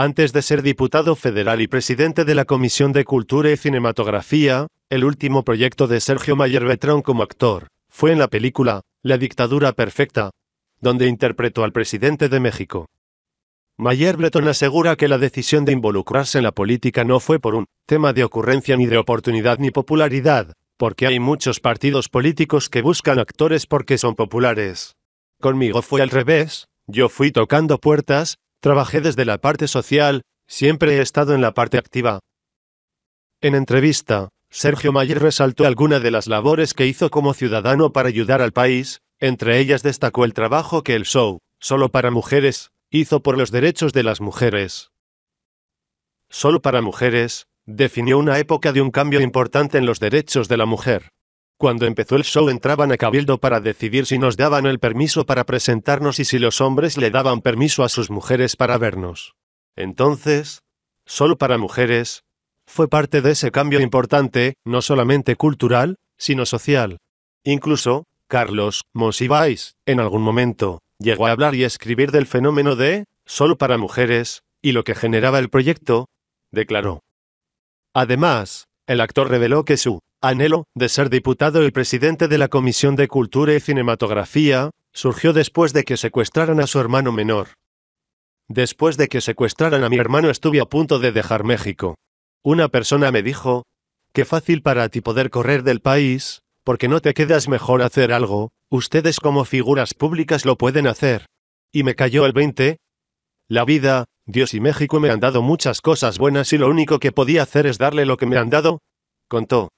Antes de ser diputado federal y presidente de la Comisión de Cultura y Cinematografía, el último proyecto de Sergio Mayer Betrón como actor fue en la película La dictadura perfecta, donde interpretó al presidente de México. Mayer Breton asegura que la decisión de involucrarse en la política no fue por un tema de ocurrencia ni de oportunidad ni popularidad, porque hay muchos partidos políticos que buscan actores porque son populares. Conmigo fue al revés, yo fui tocando puertas, Trabajé desde la parte social, siempre he estado en la parte activa. En entrevista, Sergio Mayer resaltó algunas de las labores que hizo como ciudadano para ayudar al país, entre ellas destacó el trabajo que el show, solo para mujeres, hizo por los derechos de las mujeres. Solo para mujeres, definió una época de un cambio importante en los derechos de la mujer. Cuando empezó el show entraban a Cabildo para decidir si nos daban el permiso para presentarnos y si los hombres le daban permiso a sus mujeres para vernos. Entonces, solo para mujeres, fue parte de ese cambio importante, no solamente cultural, sino social. Incluso, Carlos Monsiváis, en algún momento, llegó a hablar y escribir del fenómeno de solo para mujeres, y lo que generaba el proyecto, declaró. Además, el actor reveló que su anhelo de ser diputado y presidente de la Comisión de Cultura y Cinematografía, surgió después de que secuestraran a su hermano menor. Después de que secuestraran a mi hermano estuve a punto de dejar México. Una persona me dijo, qué fácil para ti poder correr del país, porque no te quedas mejor hacer algo, ustedes como figuras públicas lo pueden hacer. Y me cayó el 20. La vida, Dios y México me han dado muchas cosas buenas y lo único que podía hacer es darle lo que me han dado, contó.